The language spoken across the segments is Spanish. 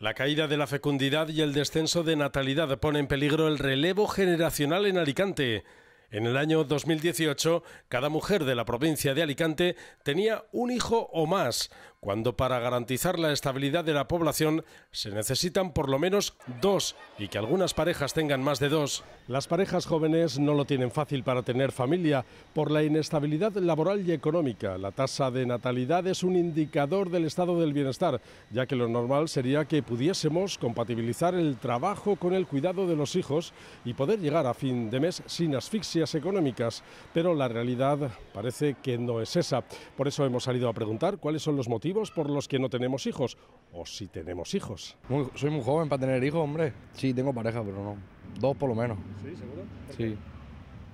La caída de la fecundidad y el descenso de natalidad pone en peligro el relevo generacional en Alicante. En el año 2018, cada mujer de la provincia de Alicante tenía un hijo o más, cuando para garantizar la estabilidad de la población se necesitan por lo menos dos y que algunas parejas tengan más de dos. Las parejas jóvenes no lo tienen fácil para tener familia por la inestabilidad laboral y económica. La tasa de natalidad es un indicador del estado del bienestar, ya que lo normal sería que pudiésemos compatibilizar el trabajo con el cuidado de los hijos y poder llegar a fin de mes sin asfixias económicas. Pero la realidad parece que no es esa. Por eso hemos salido a preguntar cuáles son los motivos por los que no tenemos hijos, o si tenemos hijos. soy muy joven para tener hijos, hombre. Sí, tengo pareja, pero no. Dos por lo menos. ¿Sí, seguro? Sí.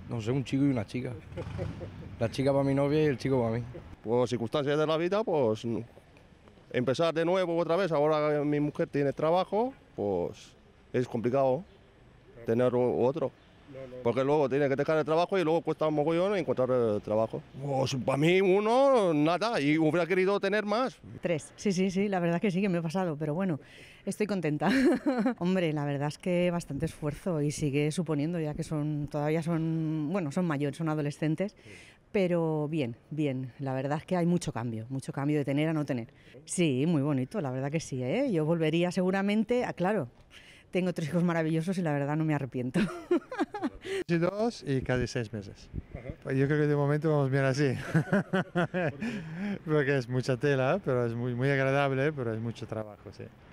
No sé, un chico y una chica. La chica para mi novia y el chico para mí. Pues circunstancias de la vida, pues empezar de nuevo otra vez. Ahora mi mujer tiene trabajo, pues es complicado tener otro. Porque luego tiene que dejar el trabajo y luego cuesta un mogollón encontrar el eh, trabajo. Pues para mí uno, nada, y hubiera querido tener más. Tres, sí, sí, sí, la verdad que sí, que me he pasado, pero bueno, estoy contenta. Hombre, la verdad es que bastante esfuerzo y sigue suponiendo ya que son, todavía son, bueno, son mayores, son adolescentes, pero bien, bien, la verdad es que hay mucho cambio, mucho cambio de tener a no tener. Sí, muy bonito, la verdad que sí, ¿eh? Yo volvería seguramente, a, claro, tengo tres hijos maravillosos y la verdad no me arrepiento. Y dos y cada seis meses. Pues yo creo que de momento vamos bien así. Porque es mucha tela, pero es muy, muy agradable, pero es mucho trabajo, sí.